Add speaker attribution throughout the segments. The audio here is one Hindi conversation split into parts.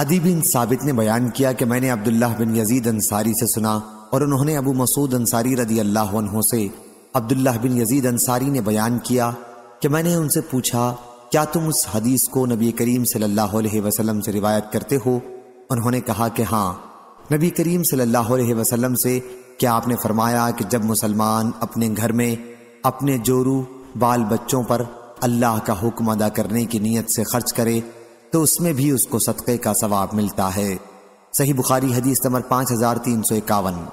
Speaker 1: अदी बिन साबित ने बयान किया कि मैंने अब्दुल्लाह बिन यजीद अंसारी से सुना और उन्होंने अबू मसूद अंसारी रदी अल्लाह से अब्दुल्लाह बिन यजीद अंसारी ने बयान किया कि मैंने उनसे पूछा क्या तुम उस हदीस को नबी करीम सल्लल्लाहु अलैहि वसल्लम से रिवायत करते हो उन्होंने कहा कि हाँ नबी करीम सल्लल्लाहु अलैहि वसल्लम से क्या आपने फरमाया कि जब मुसलमान अपने घर में अपने जोरू बाल बच्चों पर अल्लाह का हुक्म अदा करने की नीयत से खर्च करे तो उसमें भी उसको सदक़े का सवाब मिलता है सही बुखारी हदीस नंबर पाँच हजार तीन सौ इक्यावन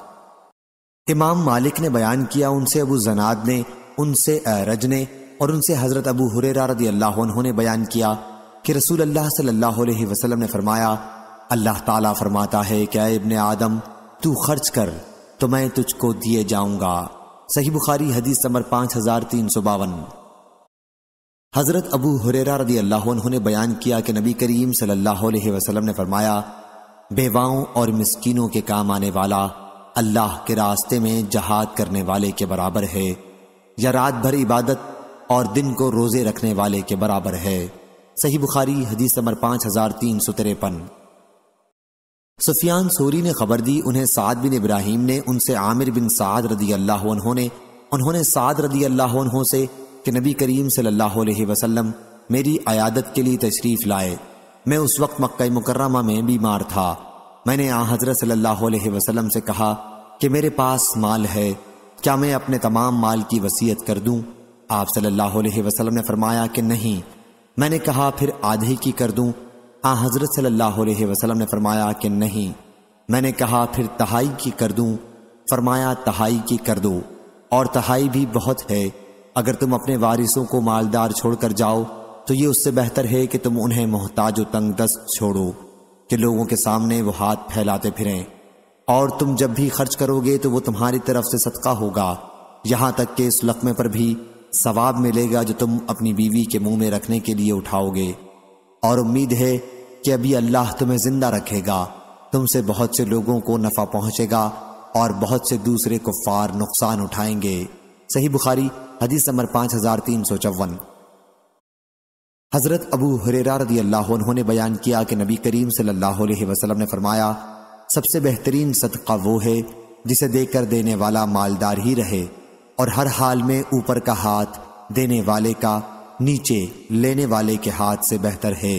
Speaker 1: इमाम मालिक ने बयान किया उनसे अबू जनाद ने उनसे अरज ने और उनसे हज़रत अबू हुरेरा रदी अल्लाह उन्होंने बयान किया कि रसूल अल्लाह सल्लल्लाहु अलैहि वसल्लम ने फरमाया अल्लाह ताला फरमाता है क्या इबन आदम तू खर्च कर तो मैं तुझको दिए जाऊंगा सही बुखारी हदीस नंबर पाँच हजार तीन सौ बावन हज़रत अबू हुरेरा रदी अल्लाह ने बयान किया कि नबी करीम सल्लल्लाहु अलैहि वसल्लम ने फरमाया बेवाओं और मिसकीनों के काम आने वाला अल्लाह के रास्ते में जहाद करने वाले के बराबर है या रात भर इबादत और दिन को रोज़े रखने वाले के बराबर है सही बुखारी हदीस नंबर पांच हज़ार तीन सौ तिरपन सुफियान सूरी ने खबर दी उन्हें साद बिन इब्राहिम ने उनसे आमिर बिन साद रदी अल्लाह ने उन्होंने साद रदी अल्लाह से कि नबी करीम सल्लल्लाहु अलैहि वसल्लम मेरी अयादत के लिए तशरीफ़ लाए मैं उस वक्त मक्का मुकर्रमा में बीमार था मैंने आ हज़रत सल्लल्लाहु अलैहि वसल्लम से कहा कि मेरे पास माल है क्या मैं अपने तमाम माल की वसीयत कर दूं? आप सल्लल्लाहु अलैहि वसल्लम ने फरमाया कि नहीं मैंने कहा फिर आधे की कर दूं? आ हज़रत सल्लल्लाहु अलैहि वसल्लम ने फरमाया कि नहीं मैंने कहा फिर तहाई की कर दूं? फरमाया तहाई की कर दो और तहाई भी बहुत है अगर तुम अपने वारिसों को मालदार छोड़कर जाओ तो ये उससे बेहतर है कि तुम उन्हें मोहताज तंग दस्त छोड़ो कि लोगों के सामने वो हाथ फैलाते फिरें और तुम जब भी खर्च करोगे तो वो तुम्हारी तरफ से सदका होगा यहाँ तक कि इस लकमे पर भी सवाब मिलेगा जो तुम अपनी बीवी के मुंह में रखने के लिए उठाओगे और उम्मीद है कि अभी अल्लाह तुम्हें जिंदा रखेगा तुमसे बहुत से लोगों को नफा पहुंचेगा और बहुत से दूसरे फार नुकसान उठाएंगे सही बुखारी हदीस नंबर पाँच हज़ार तीन सौ चौवन हज़रत अबू हुरेरा रदी अल्लाह उन्होंने बयान किया कि नबी करीम सल्लल्लाहु अलैहि वसल्लम ने फरमाया सबसे बेहतरीन सदका वो है जिसे देकर देने वाला मालदार ही रहे और हर हाल में ऊपर का हाथ देने वाले का नीचे लेने वाले के हाथ से बेहतर है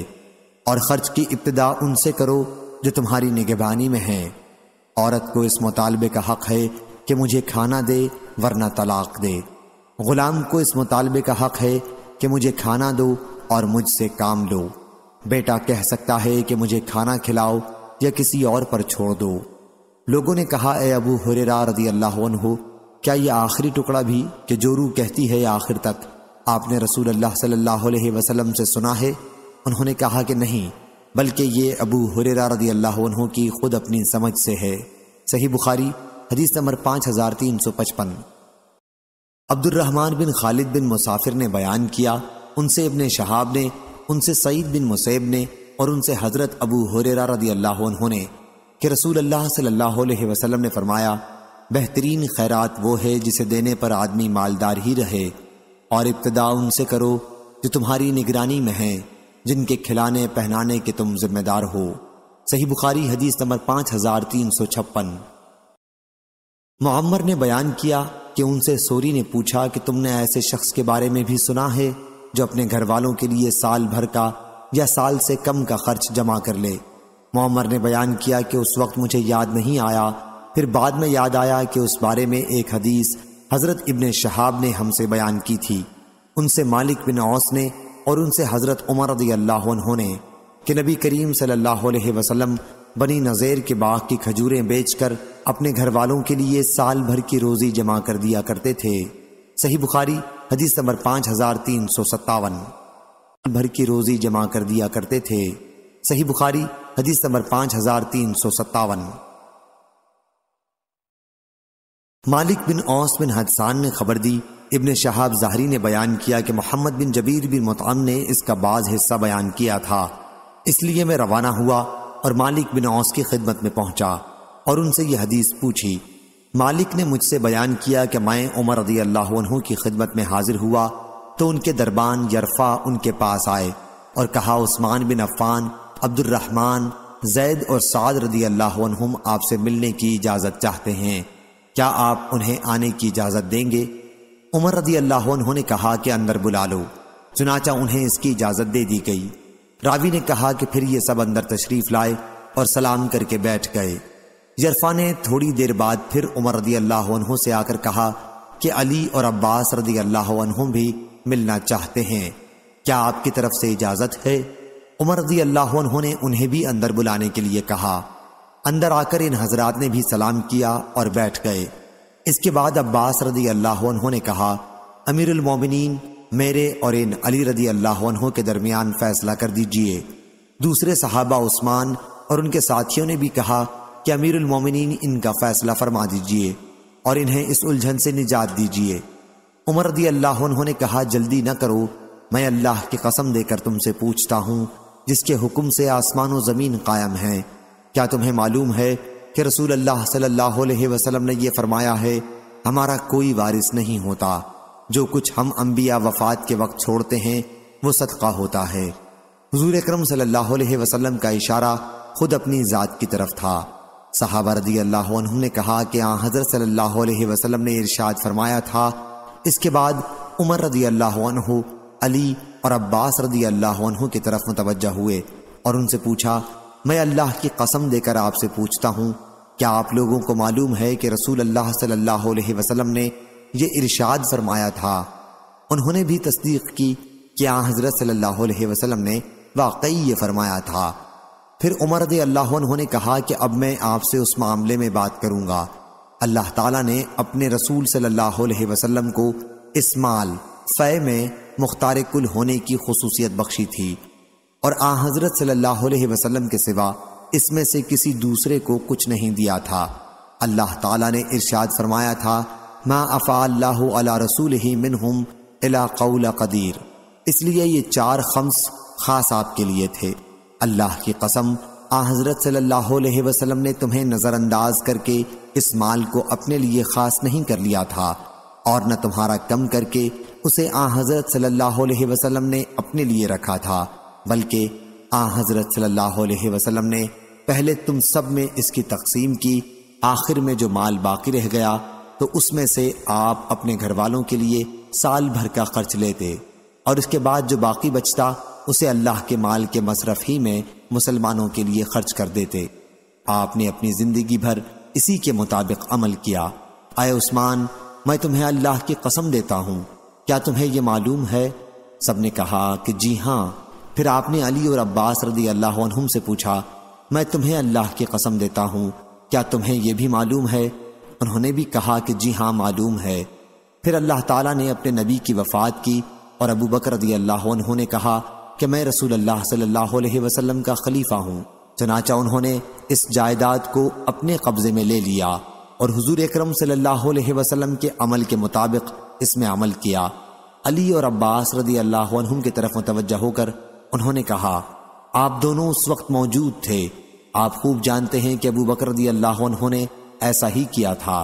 Speaker 1: और खर्च की इब्तदा उनसे करो जो तुम्हारी निगहबानी में है औरत को इस मुतालबे का हक है कि मुझे खाना दे वरना तलाक दे ग़ुलाम को इस मुतालबे का हक़ है कि मुझे खाना दो और मुझसे काम लो बेटा कह सकता है कि मुझे खाना खिलाओ या किसी और पर छोड़ दो लोगों ने कहा ए अबू हुरेरा रदी अल्लाह क्या यह आखिरी टुकड़ा भी कि जो रू कहती है आखिर तक आपने रसूल अल्लाह सल्लल्लाहु अलैहि वसल्लम से सुना है उन्होंने कहा कि नहीं बल्कि ये अबू हुरेरा रदी अल्लाह की खुद अपनी समझ से है सही बुखारी हदीस नंबर पाँच हज़ार तीन सौ पचपन अब्दुलरहमान बिन खालिद बिन मुसाफिर ने बयान किया उनसे इबन शहाब ने उनसे सईद बिन मुसैब ने और उनसे हज़रत अबू हुरेरा रदी अल्लाह उन्होंने कि रसूल अल्लाह सल्लल्लाहु अलैहि वसल्लम ने फरमाया बेहतरीन खैरात वो है जिसे देने पर आदमी मालदार ही रहे और इब्तदा उनसे करो जो तुम्हारी निगरानी में हैं जिनके खिलाने पहनाने के तुम जिम्मेदार हो सही बुखारी हदीस नंबर पाँच हज़ार तीन सौ छप्पन मम्मर ने बयान किया कि उनसे सोरी ने पूछा कि तुमने ऐसे शख्स के बारे में भी सुना है जो अपने घर वालों के लिए साल भर का या साल से कम का खर्च जमा कर ले मोहम्मर ने बयान किया कि उस वक्त मुझे याद नहीं आया फिर बाद में याद आया कि उस बारे में एक हदीस हज़रत इबन शहाब ने हमसे बयान की थी उनसे मालिक बिन औस ने और और उनसे हज़रत उमर रदी अल्लाह ने कि नबी करीम सल्लल्लाहु अलैहि वसल्लम बनी नज़ेर के बाग की खजूरें बेचकर अपने घर वालों के लिए साल भर की रोज़ी जमा कर दिया करते थे सही बुखारी हदीस नंबर पांच हज़ार तीन सौ सत्तावन भर की रोज़ी जमा कर दिया करते थे सही बुखारी हदीस नंबर पांच हज़ार तीन सौ सत्तावन मालिक बिन औस बिन हदसान ने खबर दी इब्न शहाब जाहरी ने बयान किया कि मोहम्मद बिन जबीर बिन मुतान ने इसका बाज हिस्सा बयान किया था इसलिए मैं रवाना हुआ और मालिक बिन औस की खिदमत में पहुंचा और उनसे यह हदीस पूछी मालिक ने मुझसे बयान किया कि मैं उमर रदी अल्लाह की खिदमत में हाजिर हुआ तो उनके दरबान यरफा उनके पास आए और कहा उस्मान बिन अफ़ान अब्दुलरहमान जैद और साद रदी अल्लाह आपसे मिलने की इजाज़त चाहते हैं क्या आप उन्हें आने की इजाज़त देंगे उमर रदी अल्लाह ने कहा कि अंदर बुला लो चुनाचा उन्हें इसकी इजाज़त दे दी गई रावी ने कहा कि फिर ये सब अंदर तशरीफ लाए और सलाम करके बैठ गए यरफा ने थोड़ी देर बाद फिर उमर रदी अल्लाह से आकर कहा कि अली और अब्बास रदी अल्लाह भी मिलना चाहते हैं क्या आपकी तरफ से इजाजत है उमर रदी अल्लाह ने उन्हें भी अंदर बुलाने के लिए कहा अंदर आकर इन हजरात ने भी सलाम किया और बैठ गए इसके बाद अब्बास रदी अल्लाह ने कहा अमीरमिन मेरे और इन अली रदी अल्लाह के दरमियान फैसला कर दीजिए दूसरे सहाबा उस्मान और उनके साथियों ने भी कहा कि अमीर उलमोमिन इनका फैसला फरमा दीजिए और इन्हें इस उलझन से निजात दीजिए उमर रदी अल्लाह उन्होंने कहा जल्दी न करो मैं अल्लाह की कसम देकर तुमसे पूछता हूँ जिसके हुक्म से आसमान और ज़मीन कायम है क्या तुम्हें मालूम है कि रसूल अल्लाह सल्लल्लाहु अलैहि वसल्लम ने यह फरमाया है हमारा कोई वारिस नहीं होता जो कुछ हम अम्बिया वफात के वक्त छोड़ते हैं वो सदका होता है हजूर अक्रम सल्लाम का इशारा खुद अपनी ज़ात की तरफ था साहबा रदी अल्लाह ने कहा कि आ हज़र सल्लल्लाहु अलैहि ने इरशाद फरमाया था इसके बाद उमर रदी अल्लाह अली और अब्बास रदी अल्लाह की तरफ मुतवजा हुए और उनसे पूछा मैं अल्लाह की कसम देकर आपसे पूछता हूँ क्या आप लोगों को मालूम है कि रसूल अल्लाह सल्लल्लाहु अलैहि ने ये इरशाद फरमाया था उन्होंने भी तस्दीक की कि आ हज़रत सल्लल्लाहु अलैहि वसल्लम ने वाकई ये फरमाया था फिर उमर ने कहा कि अब मैं आपसे उस मामले में बात करूंगा अल्लाह ताला ने अपने रसूल सल्लल्लाहु अलैहि वसल्लम को इस माल फ़े में मुख्तार कुल होने की खसूसियत बख्शी थी और आ हज़रत सल्लल्लाहु अलैहि वसल्लम के सिवा इसमें से किसी दूसरे को कुछ नहीं दिया था अल्लाह ताला ने इरशाद फरमाया था मा अफ़ा रसूल ही मिन हम अला कदीर इसलिए ये चार खम्स खास आपके लिए थे अल्लाह की कसम आ हज़रत सल्लल्लाहु अलैहि ने तुम्हें नज़रअंदाज करके इस माल को अपने लिए ख़ास नहीं कर लिया था और न तुम्हारा कम करके उसे आ हज़रत सल्लल्लाहु अलैहि ने अपने लिए रखा था बल्कि आ हज़रत सल्लल्लाहु वसलम ने पहले तुम सब में इसकी तकसीम की आखिर में जो माल बाकी रह गया तो उसमें से आप अपने घर वालों के लिए साल भर का खर्च लेते और उसके बाद जो बाकी बचता उसे अल्लाह के माल के मसरफ ही में मुसलमानों के लिए खर्च कर देते आपने अपनी ज़िंदगी भर इसी के मुताबिक अमल किया आए उस्मान मैं तुम्हें अल्लाह की कसम देता हूँ क्या तुम्हें यह मालूम है सबने कहा कि जी हाँ फिर आपने अली और अब्बास रदी अल्लाह से पूछा मैं तुम्हें अल्लाह की कसम देता हूँ क्या तुम्हें यह भी मालूम है उन्होंने भी कहा कि जी हाँ मालूम है फिर अल्लाह ताला ने अपने नबी की वफ़ात की और अबू बकर रदी अल्लाह ने कहा कि मैं रसूल अल्लाह सल्लल्लाहु अलैहि वसल्लम का खलीफा हूँ चनाचा उन्होंने इस जायदाद को अपने कब्ज़े में ले लिया और हुजूर अकरम सल्लल्लाहु अलैहि वसल्लम के अमल के मुताबिक इसमें अमल किया अली और अब्बास रदी अल्लाह की तरफ मुतवजह होकर उन्होंने कहा आप दोनों उस वक्त मौजूद थे आप खूब जानते हैं कि अबू बकर रदी अल्लाह ने ऐसा ही किया था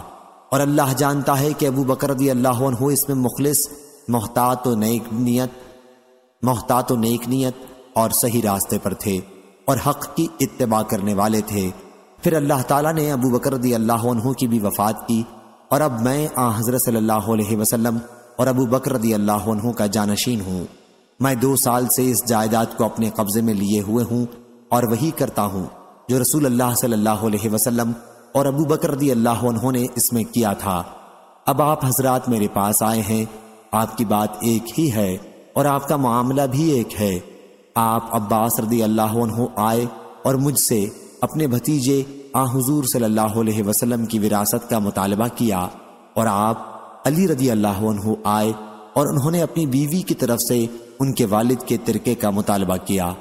Speaker 1: और अल्लाह जानता है कि अबू बकर अल्लाह इसमें मुखलिस मोहतात नेक नीयत मोहतात नेक नीयत और सही रास्ते पर थे और हक की इतबा करने वाले थे फिर अल्लाह ताला ने अबू बकर अल्लाह की भी वफात की और अब मैं आ हज़रत सल्लल्लाहु अलैहि वसल्लम और अबू बकर अल्लाह का जानशीन हूँ मैं दो साल से इस जायदाद को अपने कब्ज़े में लिए हुए हूँ और वही करता हूँ जो रसूल अल्लाह सल्लल्लाहु अलैहि वसल्लम और अबू बकर ने इसमें किया था अब आप हजरात मेरे पास आए हैं आपकी बात एक ही है और आपका मामला भी एक है आप अब्बास रदी अल्लाह आए और मुझसे अपने भतीजे आ हजूर सल्लल्लाहु की विरासत का मुतालबा किया और आप अली रदी अल्लाह आए और उन्होंने अपनी बीवी की तरफ से उनके वालिद के तिरके का मुतालबा किया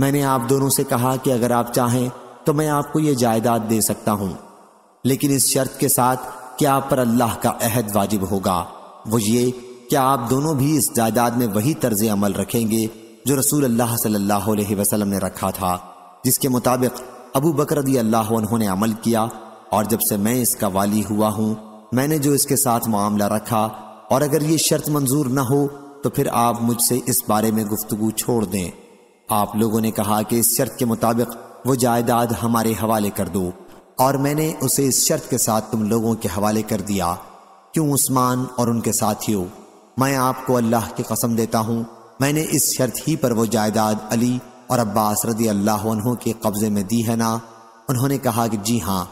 Speaker 1: मैंने आप दोनों से कहा कि अगर आप चाहें तो मैं आपको ये जायदाद दे सकता हूँ लेकिन इस शर्त के साथ कि आप पर अल्लाह का अहद वाजिब होगा वो ये कि आप दोनों भी इस जायदाद में वही तर्ज अमल रखेंगे जो रसूल अल्लाह सल्लल्लाहु अलैहि वसल्लम ने रखा था जिसके मुताबिक अबू बकर अल्लाह ने अमल किया और जब से मैं इसका वाली हुआ हूँ मैंने जो इसके साथ मामला रखा और अगर ये शर्त मंजूर न हो तो फिर आप मुझसे इस बारे में गुफ्तु छोड़ दें आप लोगों ने कहा कि इस शर्त के मुताबिक वो जायदाद हमारे हवाले कर दो और मैंने उसे इस शर्त के साथ तुम लोगों के हवाले कर दिया क्यों उस्मान और उनके साथियों मैं आपको अल्लाह की कसम देता हूँ मैंने इस शर्त ही पर वो जायदाद अली और अब्बास रदी अल्लाह के कब्ज़े में दी है ना उन्होंने कहा कि जी हाँ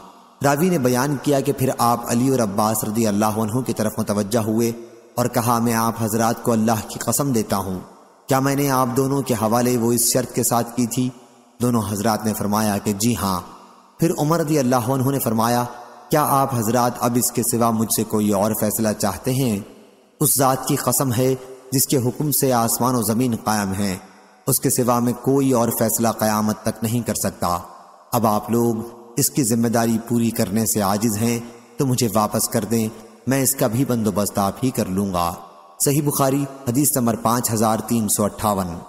Speaker 1: रावी ने बयान किया कि फिर आप अली और अब्बास रदी अल्लाह की तरफ मुतवज हुए और कहा मैं आप हजरात को अल्लाह की कसम देता हूँ क्या मैंने आप दोनों के हवाले वो इस शर्त के साथ की थी दोनों हजरात ने फरमाया कि जी हाँ फिर उमर रदी अल्लाह ने फरमाया क्या आप हजरात अब इसके सिवा मुझसे कोई और फैसला चाहते हैं उस ज़ात की कसम है जिसके हुक्म से आसमान और ज़मीन कायम है उसके सिवा में कोई और फैसला क़यामत तक नहीं कर सकता अब आप लोग इसकी जिम्मेदारी पूरी करने से आजिज़ हैं तो मुझे वापस कर दें मैं इसका भी बंदोबस्त आप ही कर लूँगा सही बुखारी हदीस नंबर पाँच हज़ार तीन सौ अट्ठावन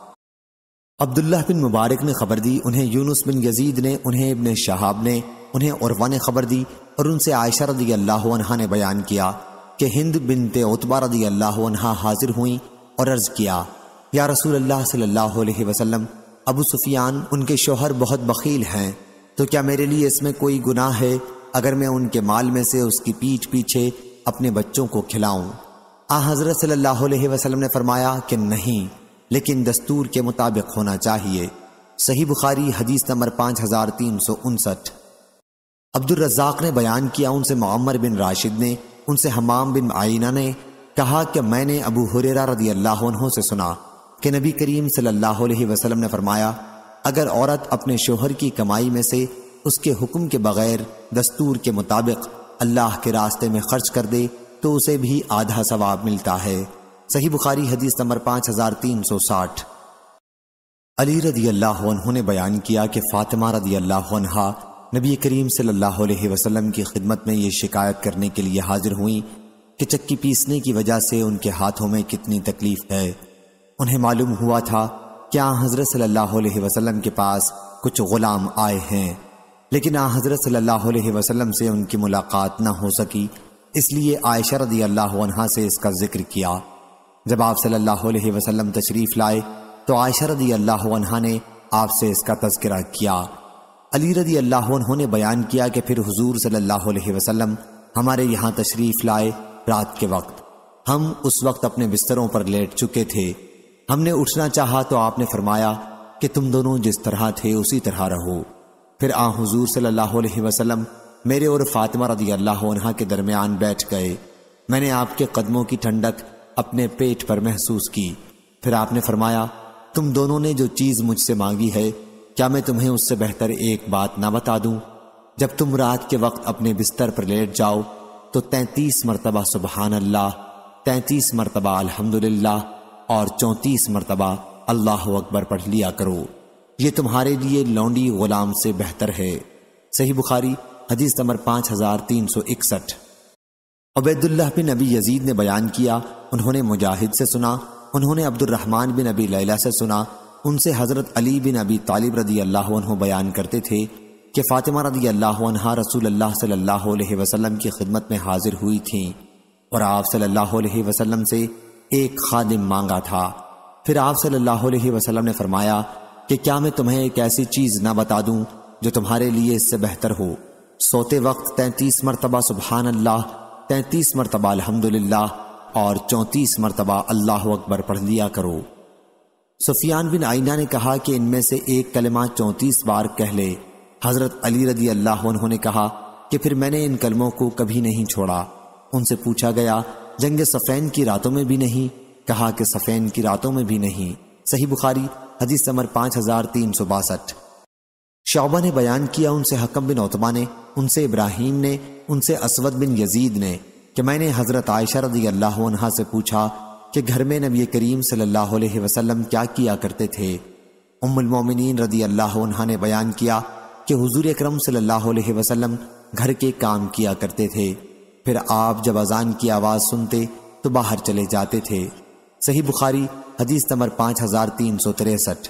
Speaker 1: अब्दुल्ला बिन मुबारक ने खबर दी उन्हें यूनुस बिन यजीद ने उन्हें इबन शहाब ने उन्हें औरवा ने खबर दी और उनसे आयशा रदी अल्लाह ने बयान किया कि हिंद बिनते उतबा रदी अल्लाह हाजिर हुई और अर्ज़ किया या रसूल अल्लाह सल्लल्लाहु अलैहि वसल्लम अबू सुफियान उनके शोहर बहुत बकील हैं तो क्या मेरे लिए इसमें कोई गुनाह है अगर मैं उनके माल में से उसकी पीठ पीछे अपने बच्चों को खिलाऊं आ हज़रत सल्लल्लाहु अलैहि वसल्लम ने फरमाया कि नहीं लेकिन दस्तूर के मुताबिक होना चाहिए सही बुखारी हदीस नंबर पाँच हज़ार तीन सौ उनसठ अब्दुलरजाक ने बयान किया उनसे मम्मर बिन राशिद ने उनसे हमाम बिन आइना ने कहा कि मैंने अबू हुरेरा रदी अल्लाह से सुना कि नबी करीम सल्लल्लाहु अलैहि वसल्लम ने फरमाया अगर औरत अपने शोहर की कमाई में से उसके हुक्म के बगैर दस्तूर के मुताबिक अल्लाह के रास्ते में खर्च कर दे तो उसे भी आधा सवाब मिलता है सही बुखारी हदीस नंबर पाँच हजार तीन सौ साठ अली रदी अल्लाह ने बयान किया कि फ़ातिमा रदी अल्लाह नबी करीम सल्ह वसलम की खिदमत में ये शिकायत करने के लिए हाजिर हुई कि चक्की पीसने की वजह से उनके हाथों में कितनी तकलीफ है उन्हें मालूम हुआ था कि आ हज़रत सल्लल्लाहु अलैहि वसल्लम के पास कुछ ग़ुलाम आए हैं लेकिन आ हज़रत सल्लल्लाहु अलैहि वसल्लम से उनकी मुलाकात न हो सकी इसलिए आयशा रदी अल्लाह से इसका जिक्र किया जब आप सल्लल्लाहु अलैहि वसल्लम तशरीफ़ लाए तो आयशा रदी अल्लाह अनहा ने आपसे इसका तस्करा किया अली रदी अल्लाह ने बयान किया कि फिर हुजूर सल्लल्लाहु अलैहि वसल्लम हमारे यहाँ तशरीफ़ लाए रात के वक्त हम उस वक्त अपने बिस्तरों पर लेट चुके थे हमने उठना चाहा तो आपने फरमाया कि तुम दोनों जिस तरह थे उसी तरह रहो फिर आ हजूर सल्लल्लाहु अलैहि वसल्लम मेरे और फातिमा रदी अल्लाह के दरमियान बैठ गए मैंने आपके कदमों की ठंडक अपने पेट पर महसूस की फिर आपने फरमाया तुम दोनों ने जो चीज मुझसे मांगी है क्या मैं तुम्हें उससे बेहतर एक बात ना बता दूं जब तुम रात के वक्त अपने बिस्तर पर लेट जाओ तो तैंतीस मरतबा सुबहान अल्लाह तैंतीस मरतबा अल्हम्दुलिल्लाह और चौंतीस मरतबा अल्लाह अकबर पढ़ लिया करो ये तुम्हारे लिए लौंडी गुलाम से बेहतर है सही बुखारी हदीस नंबर पांच हजार तीन सौ इकसठ अबैदुल्लाह बिन नबी यजीद ने बयान किया उन्होंने मुजाहिद से सुना उन्होंने अब्दुलरहमान बिन नबी लैला से सुना उनसे हज़रत अली बिन अबी तालिब रदी अल्लाह बयान करते थे कि फ़ातिमा रदी अल्लाह रसूल अल्लाह सल्लल्लाहु अलैहि वसल्लम की खिदमत में हाजिर हुई थीं और आप सल्लल्लाहु अलैहि वसल्लम से एक खादिम मांगा था फिर आप सल्लल्लाहु अलैहि वसल्लम ने फरमाया कि क्या मैं तुम्हें एक ऐसी चीज़ ना बता दूं जो तुम्हारे लिए इससे बेहतर हो सोते वक्त तैंतीस मरतबा सुबहानल्ला तैंतीस मरतबा अलहमदुल्ला और चौंतीस मरतबा अल्लाह अकबर पढ़ लिया करो सुफियान बिन आइना ने कहा कि इनमें से एक कलमा चौंतीस बार कह ले हज़रत अली रदी अल्लाह उन्होंने कहा कि फिर मैंने इन कलमों को कभी नहीं छोड़ा उनसे पूछा गया जंग सफ़ैन की रातों में भी नहीं कहा कि सफ़ैन की रातों में भी नहीं सही बुखारी हदीस समर पाँच हज़ार तीन सौ बासठ शौबा ने बयान किया उनसे हकम बिन ओतबा ने उनसे इब्राहिम ने उनसे असवद बिन यजीद ने कि मैंने हज़रत आयशा रजी अल्लाह से पूछा कि घर में नबी करीम सल्लल्लाहु अलैहि वसल्लम क्या किया करते थे उम्मोमिन रदी अल्लाह ने बयान किया कि हजूर करम सल्लाम घर के काम किया करते थे फिर आप जब अजान की आवाज़ सुनते तो बाहर चले जाते थे सही बुखारी हदीस नंबर पाँच हज़ार तीन सौ तिरसठ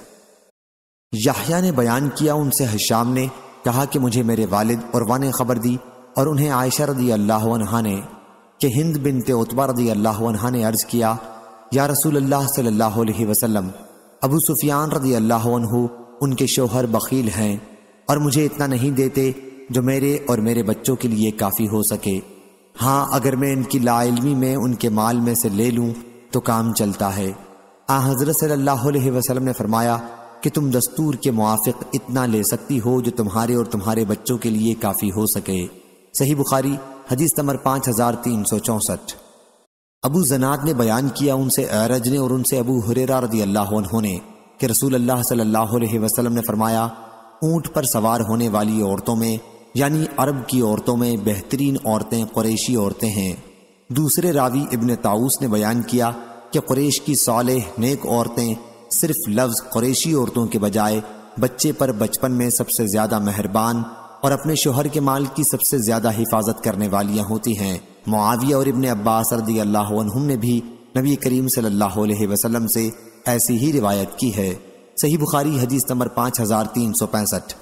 Speaker 1: याहिया ने बयान किया उनसे हिशाम ने कहा कि मुझे मेरे वालिद उर्वा ने खबर दी और उन्हें आयशा रदी अल्लाह ने कि हिंद बिन उतबा रदी अल्लाह ने अर्ज़ किया या रसूल अल्लाह सल्लल्लाहु अलैहि वसल्लम अबू सुफियान रदी अल्लाह उनके शोहर बखील हैं और मुझे इतना नहीं देते जो मेरे और मेरे बच्चों के लिए काफ़ी हो सके हाँ अगर मैं इनकी लाइलमी में उनके माल में से ले लूँ तो काम चलता है आ हज़रत सल्लल्लाहु अलैहि वसल्लम ने फरमाया कि तुम दस्तूर के मुआफ़ इतना ले सकती हो जो तुम्हारे और तुम्हारे बच्चों के लिए काफ़ी हो सके सही बुखारी हदीस नंबर पांच हज़ार तीन सौ चौंसठ अबू जनात ने बयान किया उनसे अरज ने और उनसे अबू हुरेरा रदी अल्लाह ने कि रसूल अल्लाह सल्लल्लाहु अलैहि वसल्लम ने फरमाया ऊंट पर सवार होने वाली औरतों में यानी अरब की औरतों में बेहतरीन औरतें कुरैशी औरतें हैं दूसरे रावी इबन ताऊस ने बयान किया कि कुरैश की सालेह नेक औरतें सिर्फ लफ्ज क्रेशी औरतों के बजाय बच्चे पर बचपन में सबसे ज्यादा मेहरबान और अपने शोहर के माल की सबसे ज्यादा हिफाजत करने वालियाँ होती हैं मुआविया और इबन अब्बास रदी अल्लाह ने भी नबी करीम सल्लल्लाहु अलैहि वसल्लम से ऐसी ही रिवायत की है सही बुखारी हदीस नंबर पाँच हजार तीन सौ पैंसठ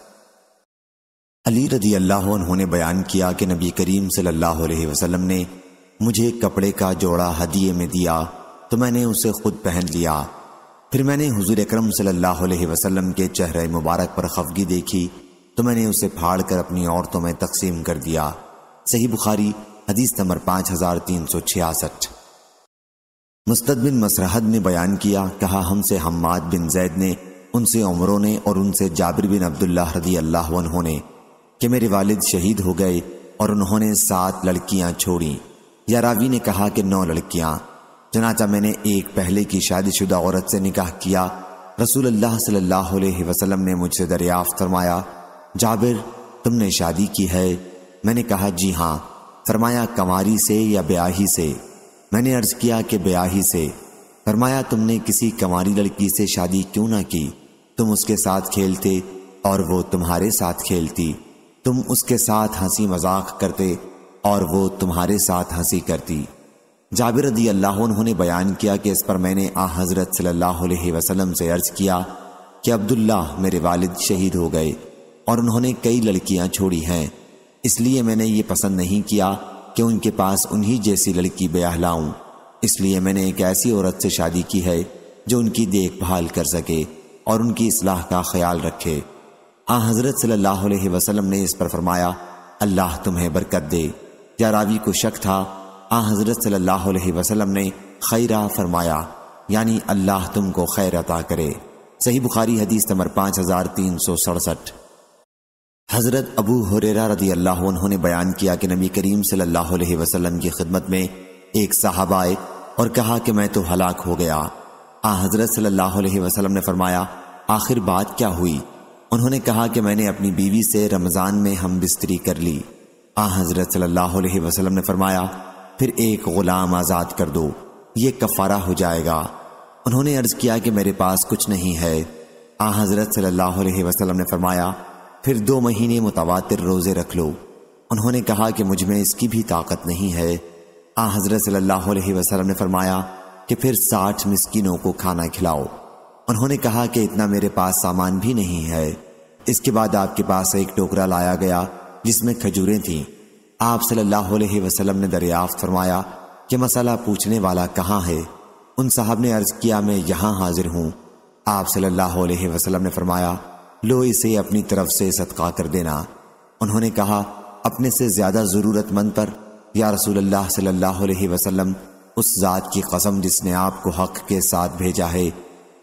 Speaker 1: अली रदी अल्लाह ने बयान किया कि नबी करीम सल्लल्लाहु अलैहि वसल्लम ने मुझे कपड़े का जोड़ा हदिये में दिया तो मैंने उसे खुद पहन लिया फिर मैंने हुजूर अकरम सल्लल्लाहु अलैहि वसल्लम के चेहरे मुबारक पर खफगी देखी तो मैंने उसे फाड़ कर अपनी औरतों में तकसीम कर दिया सही बुखारी हदीस नंबर पाँच हज़ार तीन सौ छियासठ मुस्तद बिन मसरहद ने बयान किया कहा हमसे हम्माद बिन जैद ने उनसे उमरों ने और उनसे जाबिर बिन अब्दुल्ला रदी अल्लाह ने कि मेरे वालिद शहीद हो गए और उन्होंने सात लड़कियां छोड़ी या रावी ने कहा कि नौ लड़कियां चनाचा मैंने एक पहले की शादीशुदा औरत से निकाह किया रसूल अल्लाह सल्लल्लाहु अलैहि वसल्लम ने मुझसे दरियाफ्त फरमाया जाबिर तुमने शादी की है मैंने कहा जी हाँ फरमाया कमारी से या ब्याही से मैंने अर्ज किया कि ब्याही से फरमाया तुमने किसी कमारी लड़की से शादी क्यों ना की तुम उसके साथ खेलते और वो तुम्हारे साथ खेलती तुम उसके साथ हंसी मजाक करते और वो तुम्हारे साथ हंसी करती जाबिर रदी अल्लाह उन्होंने बयान किया कि इस पर मैंने आ हज़रत सल्लल्लाहु अलैहि वसल्लम से अर्ज़ किया कि अब्दुल्ला मेरे वालिद शहीद हो गए और उन्होंने कई लड़कियां छोड़ी हैं इसलिए मैंने ये पसंद नहीं किया कि उनके पास उन्हीं जैसी लड़की ब्याह लाऊं इसलिए मैंने एक ऐसी औरत से शादी की है जो उनकी देखभाल कर सके और उनकी इसलाह का ख्याल रखे आ हज़रत सल्लल्लाहु अलैहि वसल्लम ने इस पर फरमाया अल्लाह तुम्हें बरकत दे या रावी को शक था आ हज़रत सल्लल्लाहु अलैहि वसल्लम ने खैरा फरमाया यानी अल्लाह तुमको खैर अता करे सही बुखारी हदीस नंबर पाँच हज़ार तीन सौ सड़सठ हज़रत अबू हुरेरा रदी अल्लाह उन्होंने बयान किया कि नबी करीम सल्लल्लाहु अलैहि वसल्लम की खिदमत में एक साहब आए और कहा कि मैं तो हलाक हो गया आ हज़रत सल्लल्लाहु अलैहि वसल्लम ने फरमाया आखिर बात क्या हुई उन्होंने कहा कि मैंने अपनी बीवी से रमज़ान में हम बिस्तरी कर ली आ हज़रत सल्लल्लाहु अलैहि वसल्लम ने फरमाया फिर एक गुलाम आज़ाद कर दो ये कफ़ारा हो जाएगा उन्होंने अर्ज़ किया कि मेरे पास कुछ नहीं है आ हज़रत सल्लल्लाहु अलैहि वसल्लम ने फरमाया फिर दो महीने मुतवातिर रोज़े रख लो उन्होंने कहा कि मुझ में इसकी भी ताकत नहीं है आ हज़रत सल्लल्लाहु अलैहि वसल्लम ने फरमाया कि फिर साठ मिसकिनों को खाना खिलाओ उन्होंने कहा कि इतना मेरे पास सामान भी नहीं है इसके बाद आपके पास एक टोकरा लाया गया जिसमें खजूरें थीं आप सल्लल्लाहु अलैहि वसल्लम ने दरियाफ्त फरमाया कि मसला पूछने वाला कहाँ है उन साहब ने अर्ज किया मैं यहाँ हाजिर हूँ आप सल्लल्लाहु अलैहि वसल्लम ने फरमाया लो इसे अपनी तरफ से सदका कर देना उन्होंने कहा अपने से ज़्यादा ज़रूरतमंद पर या रसूल अल्लाह सल्लल्लाहु अलैहि वसल्लम उस ज़ात की कसम जिसने आपको हक के साथ भेजा है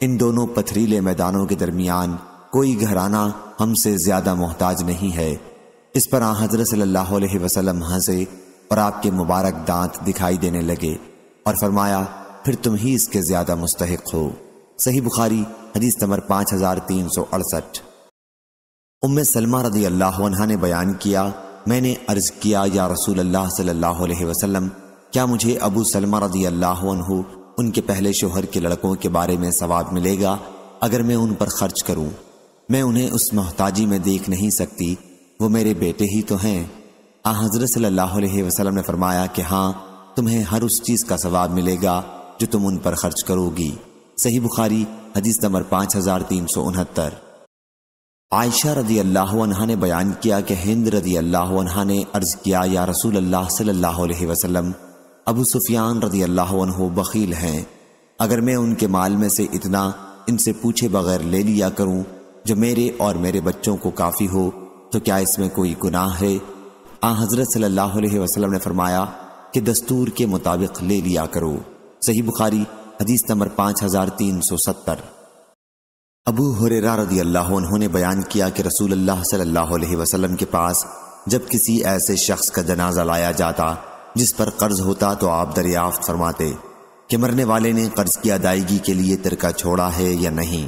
Speaker 1: इन दोनों पथरीले मैदानों के दरमियान कोई घराना हमसे ज़्यादा मोहताज नहीं है इस पर आ हजरत सल्लल्लाहु अलैहि वसल्लम हंसे और आपके मुबारक दांत दिखाई देने लगे और फरमाया फिर तुम ही इसके ज्यादा मुस्तक हो सही बुखारी हदीस नंबर पांच हजार तीन सौ अड़सठ उम्म सलमा रदी अल्लाह ने बयान किया मैंने अर्ज किया या रसूल अल्लाह सल्लल्लाहु क्या मुझे अबू सलमा रदी अल्लाह उनके पहले शोहर के लड़कों के बारे में सवाब मिलेगा अगर मैं उन पर खर्च करूं मैं उन्हें उस मोहताजी में देख नहीं सकती वो मेरे बेटे ही तो हैं आ हजरत सल्लाम ने फरमाया कि हाँ तुम्हें हर उस चीज़ का सवाब मिलेगा जो तुम उन पर खर्च करोगी सही बुखारी हदीस नंबर पांच हज़ार तीन सौ उनहत्तर आयशा रदी अल्लाह ने बयान किया कि हिंद रदी अल्लाह ने अर्ज किया या रसूल अल्लाह सल्लाम अबू सुफियान रदी अल्लाह बकील हैं अगर मैं उनके माल में से इतना इनसे पूछे बगैर ले लिया करूं जो मेरे और मेरे बच्चों को काफ़ी हो तो क्या इसमें कोई गुनाह है आ हजरत सल्लल्लाहु अलैहि वसल्लम ने फरमाया कि दस्तूर के मुताबिक ले लिया करो सही बुखारी हदीस नंबर पाँच हजार तीन सौ सत्तर अबू हुरेरा रदी अल्लाह उन्होंने बयान किया कि रसूल अल्लाह सल्लल्लाहु अलैहि वसल्लम के पास जब किसी ऐसे शख्स का जनाजा लाया जाता जिस पर कर्ज होता तो आप दरियाफ्त फरमाते कि मरने वाले ने कर्ज की अदायगी के लिए तिरका छोड़ा है या नहीं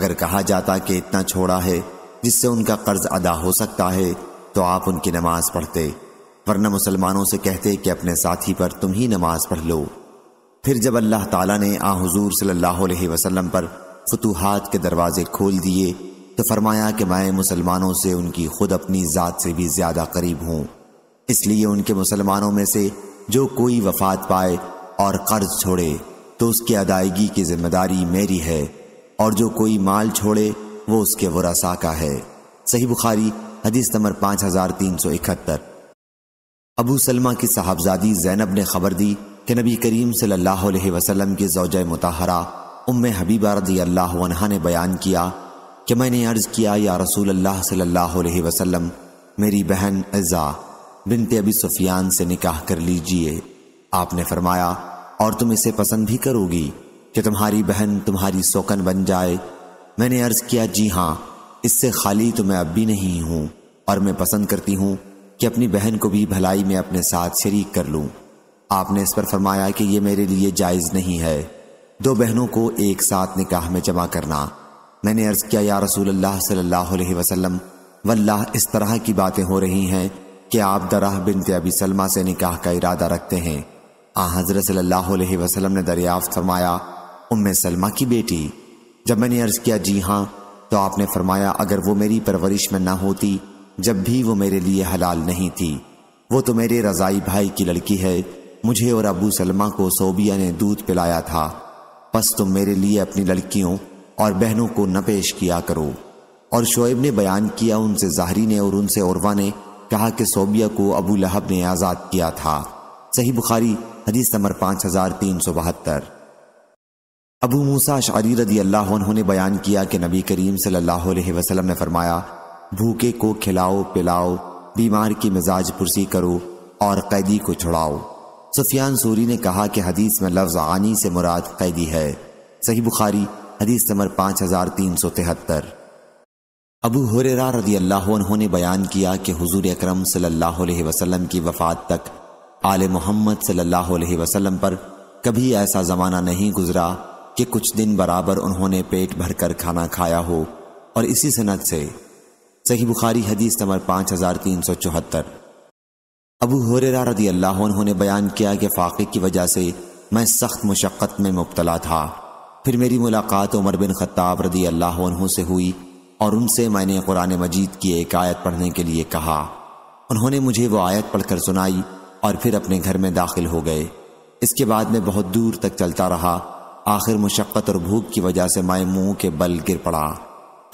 Speaker 1: अगर कहा जाता कि इतना छोड़ा है जिससे उनका कर्ज अदा हो सकता है तो आप उनकी नमाज पढ़ते वरना मुसलमानों से कहते कि अपने साथी पर तुम ही नमाज पढ़ लो फिर जब अल्लाह ताला ने आ हजूर सल्लल्लाहु अलैहि वसल्लम पर फतूहत के दरवाजे खोल दिए तो फरमाया कि मैं मुसलमानों से उनकी खुद अपनी ज़ात से भी ज़्यादा करीब हूँ इसलिए उनके मुसलमानों में से जो कोई वफात पाए और कर्ज छोड़े तो उसकी अदायगी की जिम्मेदारी मेरी है और जो कोई माल छोड़े वो उसके वरासा का है सही बुखारी हदीस नंबर पाँच हज़ार तीन सौ इकहत्तर अबू सलमा की साहबजादी जैनब ने खबर दी कि नबी करीम सल्लल्लाहु अलैहि वसल्लम की जौज मतहरा उम हबीबा अल्लाह ने बयान किया कि मैंने अर्ज़ किया या रसूल अल्लाह सल्लल्लाहु अलैहि वसल्लम मेरी बहन अज़ा बिनते अबी सुफियान से निकाह कर लीजिए आपने फरमाया और तुम इसे पसंद भी करोगी कि तुम्हारी बहन तुम्हारी सोकन बन जाए मैंने अर्ज किया जी हाँ इससे खाली तो मैं अब भी नहीं हूं और मैं पसंद करती हूँ कि अपनी बहन को भी भलाई में अपने साथ शरीक कर लूँ आपने इस पर फरमाया कि यह मेरे लिए जायज़ नहीं है दो बहनों को एक साथ निकाह में जमा करना मैंने अर्ज किया या रसूल अल्लाह सल्लल्लाहु अलैहि वसल्लम वल्लाह इस तरह की बातें हो रही हैं कि आप दराह बिनते अबी सलमा से निकाह का इरादा रखते हैं आ हजरत सल्लल्लाहु अलैहि वसल्लम ने दरियाफ्त फरमाया उम्मे सलमा की बेटी जब मैंने अर्ज किया जी हाँ तो आपने फरमाया अगर वो मेरी परवरिश में ना होती जब भी वो मेरे लिए हलाल नहीं थी वो तो मेरे रजाई भाई की लड़की है मुझे और अबू सलमा को सोबिया ने दूध पिलाया था बस तुम मेरे लिए अपनी लड़कियों और बहनों को न पेश किया करो और शोएब ने बयान किया उनसे जाहरी ने और उनसे औरवा ने कहा कि सोबिया को अबू लहब ने आज़ाद किया था सही बुखारी हदीस नंबर पाँच हज़ार तीन सौ बहत्तर अबू मूसा शारी रदी अल्लाह उन्होंने बयान किया कि नबी करीम सल्लल्लाहु अलैहि वसल्लम ने फरमाया भूखे को खिलाओ पिलाओ बीमार की मिजाज पुरसी करो और कैदी को छुड़ाओ सुफियान सूरी ने कहा कि हदीस में लफ्ज आनी से मुराद कैदी है सही बुखारी हदीस नंबर पाँच हजार तीन सौ तिहत्तर अबू हुरेरा रदी अल्लाह उन्होंने बयान किया कि हुजूर अकरम सल्लल्लाहु अलैहि वसल्लम की वफ़ात तक आल मोहम्मद सल्लल्लाहु अलैहि वसल्लम पर कभी ऐसा ज़माना नहीं गुजरा कि कुछ दिन बराबर उन्होंने पेट भरकर खाना खाया हो और इसी सनत से सही बुखारी हदीस नंबर पाँच हज़ार तीन सौ चौहत्तर अबू हुरेरा रदी अल्लाह उन्होंने बयान किया कि फ़ाक़े की वजह से मैं सख्त मुशक्क़त में मुबतला था फिर मेरी मुलाकात उमर बिन खत्ताब रदी अल्लाह से हुई और उनसे मैंने कुरान मजीद की एक आयत पढ़ने के लिए कहा उन्होंने मुझे वो आयत पढ़कर सुनाई और फिर अपने घर में दाखिल हो गए इसके बाद मैं बहुत दूर तक चलता रहा आखिर मुशक्क़त और भूख की वजह से माए मुँह के बल गिर पड़ा